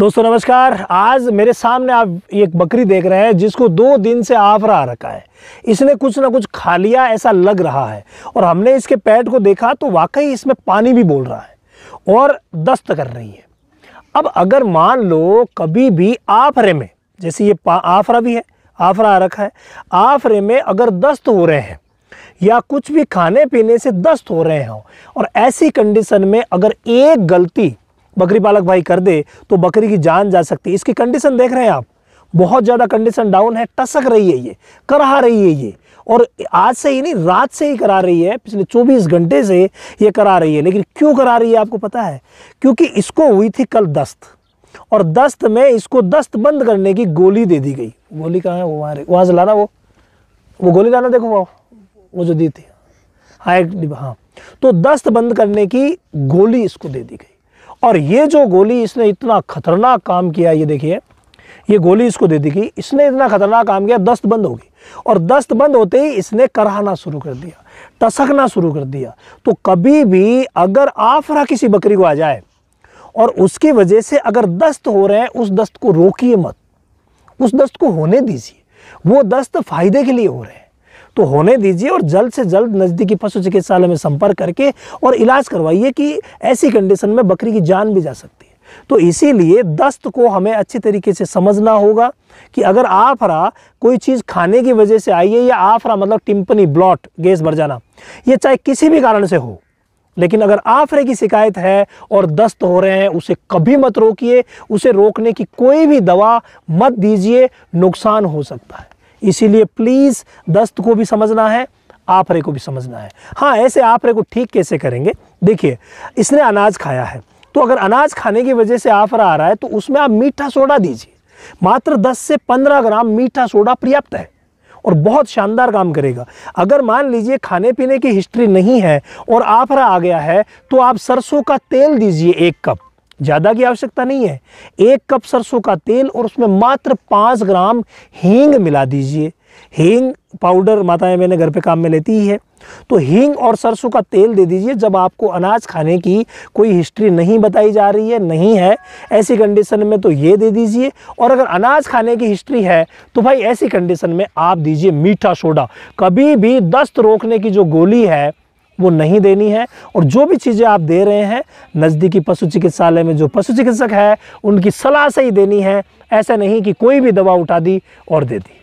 दोस्तों नमस्कार आज मेरे सामने आप एक बकरी देख रहे हैं जिसको दो दिन से आफरा रखा है इसने कुछ ना कुछ खा लिया ऐसा लग रहा है और हमने इसके पेट को देखा तो वाकई इसमें पानी भी बोल रहा है और दस्त कर रही है अब अगर मान लो कभी भी आफरे में जैसे ये आफरा भी है आफरा आ रखा है आफरे में अगर दस्त हो रहे हैं या कुछ भी खाने पीने से दस्त हो रहे हों और ऐसी कंडीशन में अगर एक गलती बकरी पालक भाई कर दे तो बकरी की जान जा सकती है इसकी कंडीशन देख रहे हैं आप बहुत ज़्यादा कंडीशन डाउन है टसक रही है ये करहा रही है ये और आज से ही नहीं रात से ही करा रही है पिछले 24 घंटे से ये करा रही है लेकिन क्यों करा रही है आपको पता है क्योंकि इसको हुई थी कल दस्त और दस्त में इसको दस्त बंद करने की गोली दे दी गई गोली कहाँ है वो वहाँ वहाँ से लाना वो वो गोली लाना देखो वो वो जो दी थी हाँ एक हाँ तो दस्त बंद करने की गोली इसको दे दी गई और ये जो गोली इसने इतना खतरनाक काम किया ये देखिए ये गोली इसको दे दी गई इसने इतना खतरनाक काम किया दस्त बंद हो गई और दस्त बंद होते ही इसने करहाना शुरू कर दिया टसकना शुरू कर दिया तो कभी भी अगर आफरा किसी बकरी को आ जाए और उसकी वजह से अगर दस्त हो रहे हैं उस दस्त को रोकिए मत उस दस्त को होने दीजिए वो दस्त फायदे के लिए हो रहे हैं तो होने दीजिए और जल्द से जल्द नज़दीकी पशु चिकित्सालय में संपर्क करके और इलाज करवाइए कि ऐसी कंडीशन में बकरी की जान भी जा सकती है तो इसीलिए दस्त को हमें अच्छे तरीके से समझना होगा कि अगर आफरा कोई चीज़ खाने की वजह से आई है या आफरा मतलब टिम्पनी ब्लॉट गैस भर जाना यह चाहे किसी भी कारण से हो लेकिन अगर आफरे की शिकायत है और दस्त हो रहे हैं उसे कभी मत रोकिए उसे रोकने की कोई भी दवा मत दीजिए नुकसान हो सकता है इसीलिए प्लीज़ दस्त को भी समझना है आपरे को भी समझना है हाँ ऐसे आपरे को ठीक कैसे करेंगे देखिए इसने अनाज खाया है तो अगर अनाज खाने की वजह से आफरा आ रहा है तो उसमें आप मीठा सोडा दीजिए मात्र 10 से 15 ग्राम मीठा सोडा पर्याप्त है और बहुत शानदार काम करेगा अगर मान लीजिए खाने पीने की हिस्ट्री नहीं है और आफरा आ गया है तो आप सरसों का तेल दीजिए एक कप ज़्यादा की आवश्यकता नहीं है एक कप सरसों का तेल और उसमें मात्र पाँच ग्राम हींग मिला दीजिए हींग पाउडर माताएं मैंने घर पे काम में लेती ही है तो हींग और सरसों का तेल दे दीजिए जब आपको अनाज खाने की कोई हिस्ट्री नहीं बताई जा रही है नहीं है ऐसी कंडीशन में तो ये दे दीजिए और अगर अनाज खाने की हिस्ट्री है तो भाई ऐसी कंडीशन में आप दीजिए मीठा सोडा कभी भी दस्त रोकने की जो गोली है वो नहीं देनी है और जो भी चीज़ें आप दे रहे हैं नज़दीकी पशु चिकित्सालय में जो पशु चिकित्सक है उनकी सलाह से ही देनी है ऐसा नहीं कि कोई भी दवा उठा दी और दे दी